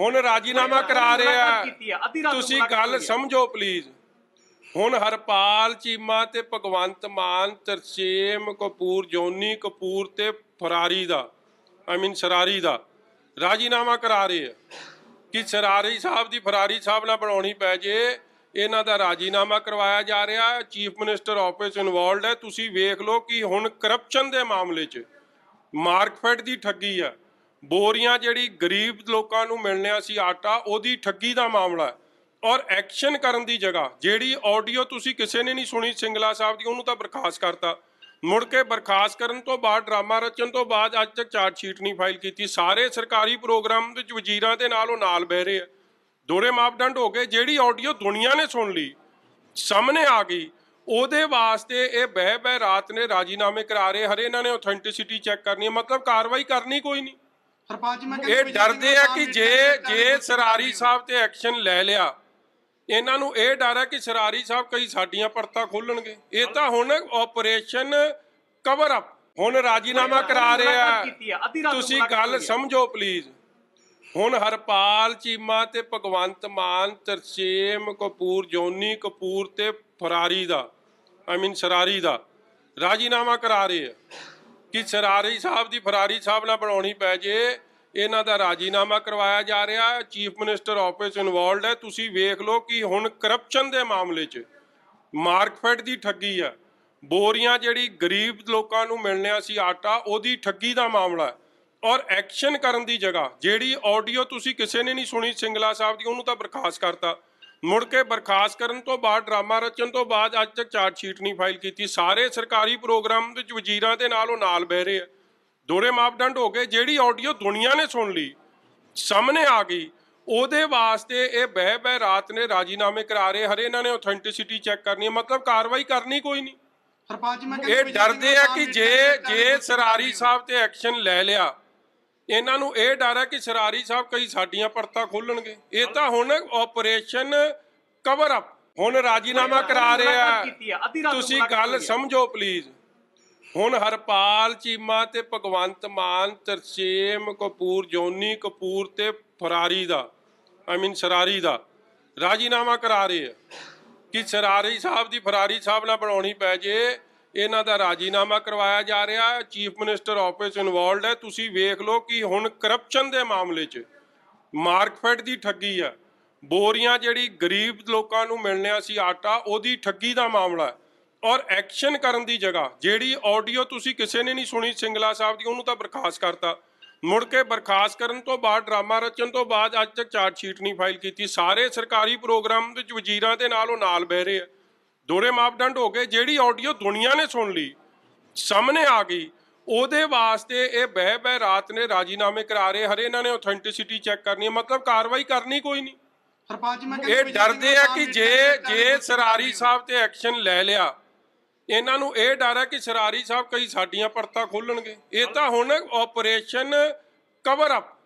ਹੁਣ ਰਾਜੀਨਾਮਾ ਕਰਾ ਰਿਹਾ ਤੁਸੀਂ ਗੱਲ ਸਮਝੋ ਪਲੀਜ਼ ਹੁਣ ਹਰਪਾਲ ਚੀਮਾ ਤੇ ਭਗਵੰਤ ਮਾਨ ਤਰਸੇਮ ਕਪੂਰ ਜੋਨੀ ਕਪੂਰ ਤੇ ਫਰਾਰੀ ਦਾ ਆਈ ਮੀਨ ਸਰਾਰੀ ਦਾ ਰਾਜੀਨਾਮਾ ਕਰਾ ਰਹੇ ਆ ਕਿ ਸਰਾਰੀ ਸਾਹਿਬ ਦੀ ਫਰਾਰੀ ਸਾਹਿਬ ਨਾਲ ਬਣਾਉਣੀ ਪੈ ਜੇ ਇਹਨਾਂ ਦਾ ਰਾਜੀਨਾਮਾ ਕਰਵਾਇਆ ਜਾ ਰਿਹਾ ਚੀਫ ਮਿਨਿਸਟਰ ਆਫਿਸ ਇਨਵੋਲਡ ਹੈ ਤੁਸੀਂ ਵੇਖ ਲਓ ਕਿ ਹੁਣ ਕਰਪਸ਼ਨ ਦੇ ਮਾਮਲੇ 'ਚ ਮਾਰਕਫੈਟ ਦੀ ਠੱਗੀ ਆ ਬੋਰੀਆਂ ਜਿਹੜੀ ਗਰੀਬ ਲੋਕਾਂ ਨੂੰ ਮਿਲਣਿਆ ਸੀ ਆਟਾ ਉਹਦੀ ਠੱਗੀ ਦਾ ਮਾਮਲਾ ਔਰ ਐਕਸ਼ਨ ਕਰਨ ਦੀ ਜਗ੍ਹਾ ਜਿਹੜੀ ਆਡੀਓ ਤੁਸੀਂ ਕਿਸੇ ਨੇ ਨਹੀਂ ਸੁਣੀ ਸਿੰਗਲਾ ਸਾਹਿਬ ਦੀ ਉਹਨੂੰ ਤਾਂ ਬਰਖਾਸਤ ਕਰਤਾ ਮੁੜ ਕੇ ਬਰਖਾਸਤ ਕਰਨ ਤੋਂ ਬਾਅਦ ਡਰਾਮਾ ਰਚਣ ਤੋਂ ਬਾਅਦ ਅੱਜ ਤੱਕ ਚਾਰਜ ਸ਼ੀਟ ਨਹੀਂ ਫਾਈਲ ਕੀਤੀ ਸਾਰੇ ਸਰਕਾਰੀ ਪ੍ਰੋਗਰਾਮ ਵਿੱਚ ਵਜ਼ੀਰਾਂ ਦੇ ਨਾਲ ਉਹ ਨਾਲ ਬਹਿ ਰਹੇ ਆ ਦੋਰੇ ਮਾਪਦੰਡ ਹੋ ਗਏ ਜਿਹੜੀ ਆਡੀਓ ਦੁਨੀਆ ਨੇ ਸੁਣ ਲਈ ਸਾਹਮਣੇ ਆ ਗਈ ਉਹਦੇ ਵਾਸਤੇ ਇਹ ਬਹਿ ਬਹਿ ਰਾਤ ਨੇ ਰਾਜੀਨਾਮੇ ਕਰਾ ਰਹੇ ਹਰੇ ਇਹਨਾਂ ਨੇ ਆਥੈਂਟਿਸਿਟੀ ਚੈੱਕ ਕਰਨੀ ਹੈ ਮਤਲਬ ਕਾਰਵਾਈ ਕਰਨੀ ਕੋਈ ਨਹੀਂ ਸਰਪੰਚ ਮੈਂ ਇਹ ਡਰਦੇ ਆ ਕਿ ਜੇ ਜੇ ਸਰਾਰੀ ਸਾਹਿਬ ਤੇ ਐਕਸ਼ਨ ਲੈ ਲਿਆ ਇਹਨਾਂ ਨੂੰ ਇਹ ਡਰ ਹੈ ਕਿ ਸਰਾਰੀ ਸਾਹਿਬ ਕਈ ਸਾਡੀਆਂ ਪਰਤਾਂ ਖੋਲਣਗੇ ਇਹ ਤਾਂ ਹੁਣ ਆਪਰੇਸ਼ਨ ਕਵਰ ਅਪ ਹੁਣ ਰਾਜੀਨਾਮਾ ਕਰਾ ਰਿਹਾ ਤੁਸੀਂ ਗੱਲ ਸਮਝੋ ਪਲੀਜ਼ ਹੁਣ ਹਰਪਾਲ ਚੀਮਾ ਤੇ ਭਗਵੰਤ ਮਾਨ ਤਰਸੇਮ ਕਪੂਰ ਜੋਨੀ ਕਪੂਰ ਤੇ ਫਰਾਰੀ ਦਾ ਆਈ ਮੀਨ ਸਰਾਰੀ ਦਾ ਰਾਜੀਨਾਮਾ ਕਰਾ ਰਹੇ ਆ ਕਿ ਸਰਾਰੀ ਸਾਹਿਬ ਦੀ ਫਰਾਰੀ ਸਾਹਿਬ ਨਾਲ ਬਣਾਉਣੀ ਪੈ ਜੇ ਇਹਨਾਂ ਦਾ ਰਾਜੀਨਾਮਾ ਕਰਵਾਇਆ ਜਾ ਰਿਹਾ ਚੀਫ ਮਿਨਿਸਟਰ ਆਫਿਸ ਇਨਵੋਲਡ ਹੈ ਤੁਸੀਂ ਵੇਖ ਲਓ ਕਿ ਹੁਣ ਕਰਪਸ਼ਨ ਦੇ ਮਾਮਲੇ 'ਚ ਮਾਰਕਫੈਟ ਦੀ ਠੱਗੀ ਆ ਬੋਰੀਆਂ ਜਿਹੜੀ ਗਰੀਬ ਲੋਕਾਂ ਨੂੰ ਮਿਲਣਿਆ ਸੀ ਆਟਾ ਉਹਦੀ ਠੱਗੀ ਦਾ ਮਾਮਲਾ ਔਰ ਐਕਸ਼ਨ ਕਰਨ ਦੀ ਜਗ੍ਹਾ ਜਿਹੜੀ ਆਡੀਓ ਤੁਸੀਂ ਕਿਸੇ ਨੇ ਨਹੀਂ ਸੁਣੀ ਸਿੰਗਲਾ ਸਾਹਿਬ ਦੀ ਉਹਨੂੰ ਤਾਂ ਬਰਖਾਸਤ ਕਰਤਾ ਮੁੜ ਕੇ ਬਰਖਾਸਤ ਕਰਨ ਤੋਂ ਬਾਅਦ ਡਰਾਮਾ ਰਚਣ ਤੋਂ ਬਾਅਦ ਅੱਜ ਤੱਕ ਚਾਰਜ ਸ਼ੀਟ ਨਹੀਂ ਫਾਈਲ ਕੀਤੀ ਸਾਰੇ ਸਰਕਾਰੀ ਪ੍ਰੋਗਰਾਮ ਵਿੱਚ ਵਜ਼ੀਰਾਂ ਦੇ ਨਾਲ ਉਹ ਨਾਲ ਬਹਿ ਰਹੇ ਆ ਦੋਰੇ ਮਾਪਦੰਡ ਹੋ ਗਏ ਜਿਹੜੀ ਆਡੀਓ ਦੁਨੀਆ ਨੇ ਸੁਣ ਲਈ ਸਾਹਮਣੇ ਆ ਗਈ ਉਹਦੇ ਵਾਸਤੇ ਇਹ ਬਹਿ ਬਹਿ ਰਾਤ ਨੇ ਰਾਜੀਨਾਮੇ ਕਰਾ ਰਹੇ ਹਰੇ ਇਹਨਾਂ ਨੇ ਆਥੈਂਟਿਸਿਟੀ ਚੈੱਕ ਕਰਨੀ ਹੈ ਮਤਲਬ ਕਾਰਵਾਈ ਕਰਨੀ ਕੋਈ ਨਹੀਂ ਸਰਪੰਚ ਮੈਂ ਇਹ ਡਰਦੇ ਆ ਕਿ ਜੇ ਜੇ ਸਰਾਰੀ ਸਾਹਿਬ ਤੇ ਐਕਸ਼ਨ ਲੈ ਲਿਆ ਇਹਨਾਂ ਨੂੰ ਇਹ ਡਰ ਹੈ ਕਿ ਸਰਾਰੀ ਸਾਹਿਬ ਕਈ ਸਾਡੀਆਂ ਪਰਤਾਂ ਖੋਲਣਗੇ ਇਹ ਤਾਂ ਹੁਣ ਆਪਰੇਸ਼ਨ ਕਵਰ ਅਪ ਹੁਣ ਰਾਜੀਨਾਮਾ ਕਰਾ ਰਿਹਾ ਤੁਸੀਂ ਗੱਲ ਸਮਝੋ ਪਲੀਜ਼ ਹੁਣ ਹਰਪਾਲ ਚੀਮਾ ਤੇ ਭਗਵੰਤ ਮਾਨ ਤਰਸੇਮ ਕਪੂਰ ਜੋਨੀ ਕਪੂਰ ਤੇ ਫਰਾਰੀ ਦਾ ਆਈ ਮੀਨ ਸਰਾਰੀ ਦਾ ਰਾਜੀਨਾਮਾ ਕਰਾ ਰਹੇ ਆ ਕਿ ਸਰਾਰੀ ਸਾਹਿਬ ਦੀ ਫਰਾਰੀ ਸਾਹਿਬ ਨਾਲ ਬਣਾਉਣੀ ਪੈ ਜੇ ਇਹਨਾਂ ਦਾ ਰਾਜੀਨਾਮਾ ਕਰਵਾਇਆ ਜਾ ਰਿਹਾ ਚੀਫ ਮਿਨਿਸਟਰ ਆਫਿਸ ਇਨਵੋਲਡ ਹੈ ਤੁਸੀਂ ਵੇਖ ਲਓ ਕਿ ਹੁਣ ਕਰਪਸ਼ਨ ਦੇ ਮਾਮਲੇ 'ਚ ਮਾਰਕਫੈਟ ਦੀ ਠੱਗੀ ਆ ਬੋਰੀਆਂ ਜਿਹੜੀ ਗਰੀਬ ਲੋਕਾਂ ਨੂੰ ਮਿਲਣਿਆ ਸੀ ਆਟਾ ਉਹਦੀ ਠੱਗੀ ਦਾ ਮਾਮਲਾ ਔਰ ਐਕਸ਼ਨ ਕਰਨ ਦੀ ਜਗ੍ਹਾ ਜਿਹੜੀ ਆਡੀਓ ਤੁਸੀਂ ਕਿਸੇ ਨੇ ਨਹੀਂ ਸੁਣੀ ਸਿੰਗਲਾ ਸਾਹਿਬ ਦੀ ਉਹਨੂੰ ਤਾਂ ਬਰਖਾਸਤ ਕਰਤਾ ਮੁੜ ਕੇ ਬਰਖਾਸਤ ਕਰਨ ਤੋਂ ਬਾਅਦ ਡਰਾਮਾ ਰਚਣ ਤੋਂ ਬਾਅਦ ਅੱਜ ਤੱਕ ਚਾਰਜ ਸ਼ੀਟ ਨਹੀਂ ਫਾਈਲ ਕੀਤੀ ਸਾਰੇ ਸਰਕਾਰੀ ਪ੍ਰੋਗਰਾਮ ਵਿੱਚ ਵਜ਼ੀਰਾਂ ਦੇ ਨਾਲ ਉਹ ਨਾਲ ਬਹਿ ਰਹੇ ਆ ਦੋਰੇ ਮਾਪਦੰਡ ਹੋ ਗਏ ਜਿਹੜੀ ਆਡੀਓ ਦੁਨੀਆ ਨੇ ਸੁਣ ਲਈ ਸਾਹਮਣੇ ਆ ਗਈ ਉਹਦੇ ਵਾਸਤੇ ਇਹ ਬਹਿ ਬਹਿ ਰਾਤ ਨੇ ਰਾਜੀਨਾਮੇ ਕਰਾ ਰਹੇ ਹਰੇ ਇਹਨਾਂ ਨੇ ਆਥੈਂਟਿਸਿਟੀ ਚੈੱਕ ਕਰਨੀ ਹੈ ਮਤਲਬ ਕਾਰਵਾਈ ਕਰਨੀ ਕੋਈ ਨਹੀਂ ਸਰਪੰਚ ਮੈਂ ਇਹ ਡਰਦੇ ਆ ਕਿ ਜੇ ਜੇ ਸਰਾਰੀ ਸਾਹਿਬ ਤੇ ਐਕਸ਼ਨ ਲੈ ਲਿਆ ਇਹਨਾਂ ਨੂੰ ਇਹ ਡਰ ਹੈ ਕਿ ਸਰਾਰੀ ਸਾਹਿਬ ਕਈ ਸਾਡੀਆਂ ਪਰਤਾਂ ਖੋਲਣਗੇ ਇਹ ਤਾਂ ਹੁਣ ਆਪਰੇਸ਼ਨ ਕਵਰ ਅਪ